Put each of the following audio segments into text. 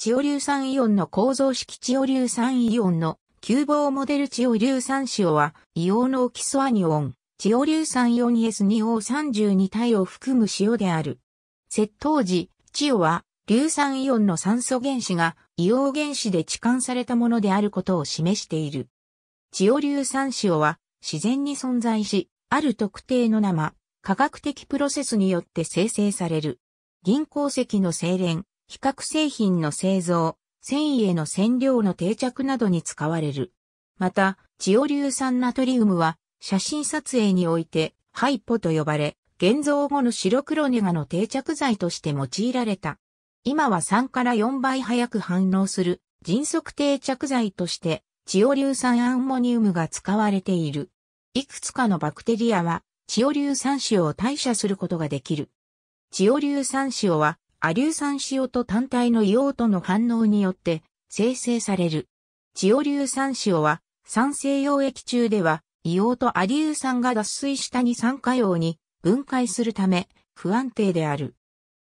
チオ硫酸イオンの構造式チオ硫酸イオンの急防モデルチオ硫酸塩は、硫黄の基礎アニオン、チオ硫酸イオン S2O32 体を含む塩である。接当時、チオは、硫酸イオンの酸素原子が硫黄原子で置換されたものであることを示している。チオ硫酸塩は自然に存在し、ある特定の生、科学的プロセスによって生成される。銀鉱石の精錬、比較製品の製造、繊維への染料の定着などに使われる。また、チオ硫酸ナトリウムは、写真撮影において、ハイポと呼ばれ、現像後の白黒ネガの定着剤として用いられた。今は3から4倍早く反応する迅速定着剤として、チオ硫酸アンモニウムが使われている。いくつかのバクテリアは、チオ硫酸塩を代謝することができる。チオ硫酸塩は、ア硫酸塩と単体の硫黄との反応によって生成される。チオ硫酸塩は酸性溶液中では硫黄とア硫酸が脱水した二酸化用に分解するため不安定である。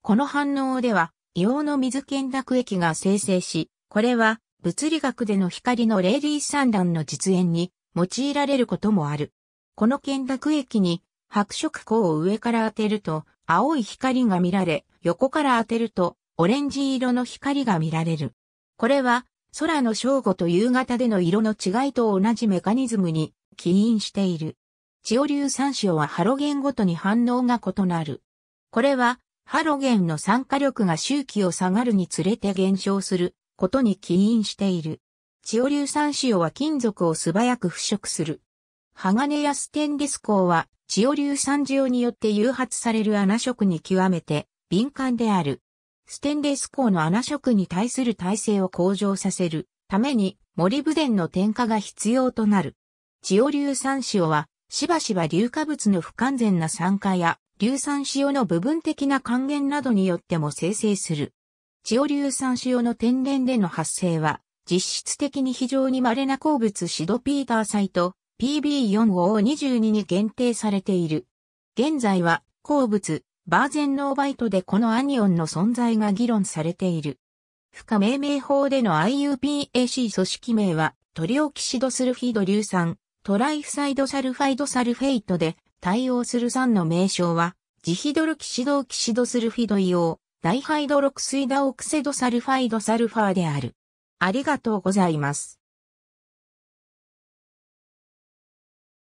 この反応では硫黄の水検濁液が生成し、これは物理学での光のレーリー散乱の実演に用いられることもある。この検濁液に白色光を上から当てると青い光が見られ、横から当てると、オレンジ色の光が見られる。これは、空の正午と夕方での色の違いと同じメカニズムに起因している。チオ硫酸塩はハロゲンごとに反応が異なる。これは、ハロゲンの酸化力が周期を下がるにつれて減少することに起因している。チオ硫酸塩は金属を素早く腐食する。鋼やステンレス鋼は、チオ硫酸塩によって誘発される穴色に極めて敏感である。ステンレス鋼の穴職に対する耐性を向上させるために森デンの添加が必要となる。チオ硫酸塩はしばしば硫化物の不完全な酸化や硫酸塩の部分的な還元などによっても生成する。チオ硫酸塩の天然での発生は実質的に非常に稀な鉱物シドピーターサイト PB4O22 に限定されている。現在は鉱物、バーゼンノーバイトでこのアニオンの存在が議論されている。不可命名法での IUPAC 組織名は、トリオキシドスルフィド硫酸、トライフサイドサルファイドサルフェイトで対応する酸の名称は、ジヒドルキシドキシドスルフィド硫黄、ダイハイドロクスイダオクセドサルファイドサルファーである。ありがとうございます。